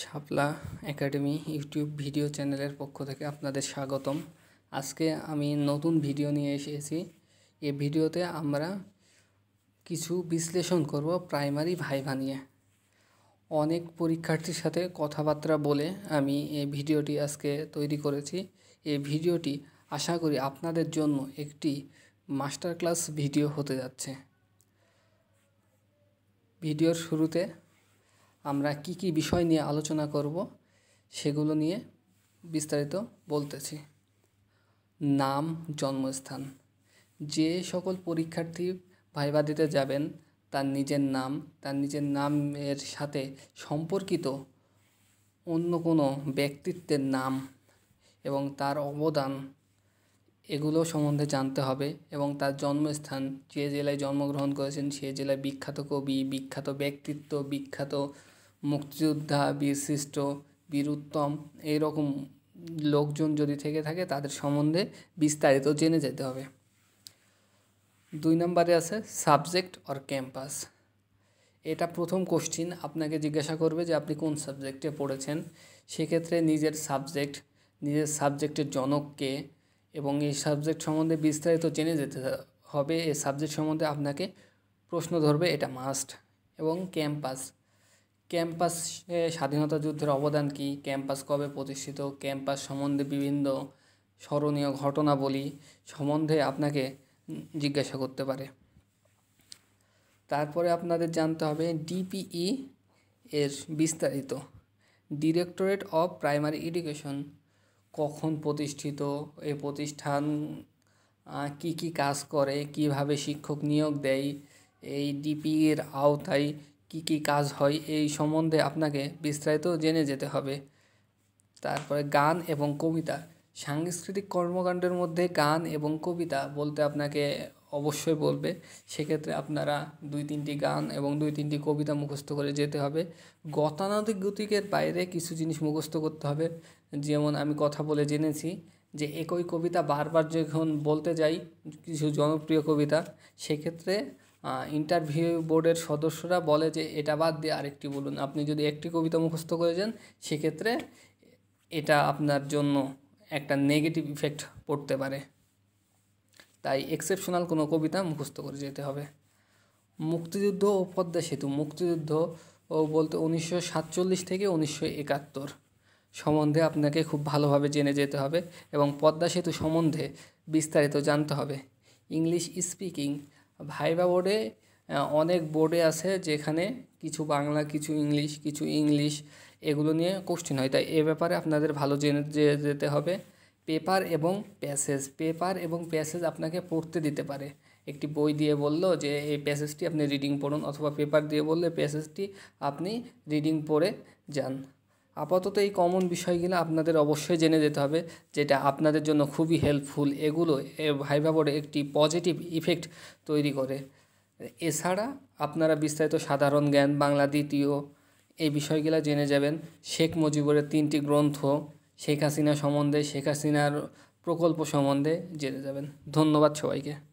শাপলা academy YouTube video চ্যানেলের পক্ষ থেকে আপনাদের স্বাগতম আজকে আমি নতুন ভিডিও নিয়ে এসেছি এ ভিডিওতে আমরা কিছু বিশ্লেষণ করব প্রাইমারি ভাইভা নিয়ে অনেক পরীক্ষার্থীর সাথে কথাবার্তা বলে আমি এই ভিডিওটি আজকে তৈরি করেছি এই ভিডিওটি আশা করি আপনাদের জন্য একটি মাস্টার ক্লাস ভিডিও হতে যাচ্ছে ভিডিওর শুরুতে আমরা কি কি বিষয় নিয়ে আলোচনা করব সেগুলো নিয়ে বিস্তারিত বলতেছি নাম জন্মস্থান যে সকল পরীক্ষার্থী ভাইবা দিতে যাবেন তার নিজের নাম তার নিজের নামের সাথে সম্পর্কিত অন্য কোনো ব্যক্তিত্বের নাম এবং তার অবদান এগুলো সম্বন্ধে জানতে হবে এবং তার জন্মস্থান যে জেলায় জন্মগ্রহণ করেছেন সে জেলায় বিখ্যাত কবি বিখ্যাত ব্যক্তিত্ব বিখ্যাত মুক্তিযোদ্ধা বিশিষ্ট বীরুত্তম এইরকম লোকজন যদি থেকে থাকে তাদের সম্বন্ধে বিস্তারিত জেনে যেতে হবে দুই নম্বরে আছে সাবজেক্ট অর ক্যাম্পাস এটা প্রথম কোশ্চিন আপনাকে জিজ্ঞাসা করবে যে আপনি কোন সাবজেক্টে পড়েছেন সেক্ষেত্রে নিজের সাবজেক্ট নিজের সাবজেক্টের জনককে এবং এই সাবজেক্ট সম্বন্ধে বিস্তারিত জেনে যেতে হবে এই সাবজেক্ট সম্বন্ধে আপনাকে প্রশ্ন ধরবে এটা মাস্ট এবং ক্যাম্পাস ক্যাম্পাস স্বাধীনতা যুদ্ধের অবদান কি ক্যাম্পাস কবে প্রতিষ্ঠিত ক্যাম্পাস সম্বন্ধে বিভিন্ন স্মরণীয় ঘটনাবলী সম্বন্ধে আপনাকে জিজ্ঞাসা করতে পারে তারপরে আপনাদের জানতে হবে ডিপিই এর বিস্তারিত ডিরেক্টরেট অফ প্রাইমারি এডুকেশন কখন প্রতিষ্ঠিত এ প্রতিষ্ঠান কি কি কাজ করে কিভাবে শিক্ষক নিয়োগ দেয় এই ডিপিইর আওতায় কি কি কাজ হয় এই সম্বন্ধে আপনাকে বিস্তারিত জেনে যেতে হবে তারপরে গান এবং কবিতা সাংস্কৃতিক কর্মকাণ্ডের মধ্যে গান এবং কবিতা বলতে আপনাকে অবশ্যই বলবে সেক্ষেত্রে আপনারা দুই তিনটি গান এবং দুই তিনটি কবিতা মুখস্থ করে যেতে হবে গতিকের বাইরে কিছু জিনিস মুখস্থ করতে হবে যেমন আমি কথা বলে জেনেছি যে একই কবিতা বারবার যখন বলতে যাই কিছু জনপ্রিয় কবিতা সেক্ষেত্রে ইন্টারভিউ বোর্ডের সদস্যরা বলে যে এটা বাদ দিয়ে আরেকটি বলুন আপনি যদি একটি কবিতা মুখস্থ করে যান সেক্ষেত্রে এটা আপনার জন্য একটা নেগেটিভ ইফেক্ট পড়তে পারে তাই এক্সেপশনাল কোনো কবিতা মুখস্থ করে যেতে হবে মুক্তিযুদ্ধ ও পদ্মা সেতু মুক্তিযুদ্ধ ও বলতে উনিশশো সাতচল্লিশ থেকে উনিশশো একাত্তর সম্বন্ধে আপনাকে খুব ভালোভাবে জেনে যেতে হবে এবং পদ্মা সেতু সম্বন্ধে বিস্তারিত জানতে হবে ইংলিশ স্পিকিং ভাইবা বোর্ডে অনেক বোর্ডে আছে যেখানে কিছু বাংলা কিছু ইংলিশ কিছু ইংলিশ এগুলো নিয়ে কোশ্চিন হয় তাই এ ব্যাপারে আপনাদের ভালো জেনে যেতে হবে পেপার এবং প্যাসেজ পেপার এবং প্যাসেজ আপনাকে পড়তে দিতে পারে একটি বই দিয়ে বললো যে এই প্যাসেজটি আপনি রিডিং পড়ুন অথবা পেপার দিয়ে বললে প্যাসেজটি আপনি রিডিং পড়ে যান আপাতত এই কমন বিষয়গুলো আপনাদের অবশ্যই জেনে যেতে হবে যেটা আপনাদের জন্য খুবই হেল্পফুল এগুলো ভাইভা বোর্ডে একটি পজিটিভ ইফেক্ট তৈরি করে এছাড়া আপনারা বিস্তারিত সাধারণ জ্ঞান বাংলা দ্বিতীয় এই বিষয়গুলো জেনে যাবেন শেখ মুজিবুরের তিনটি গ্রন্থ শেখ হাসিনা সম্বন্ধে শেখ হাসিনার প্রকল্প সম্বন্ধে জেনে যাবেন ধন্যবাদ সবাইকে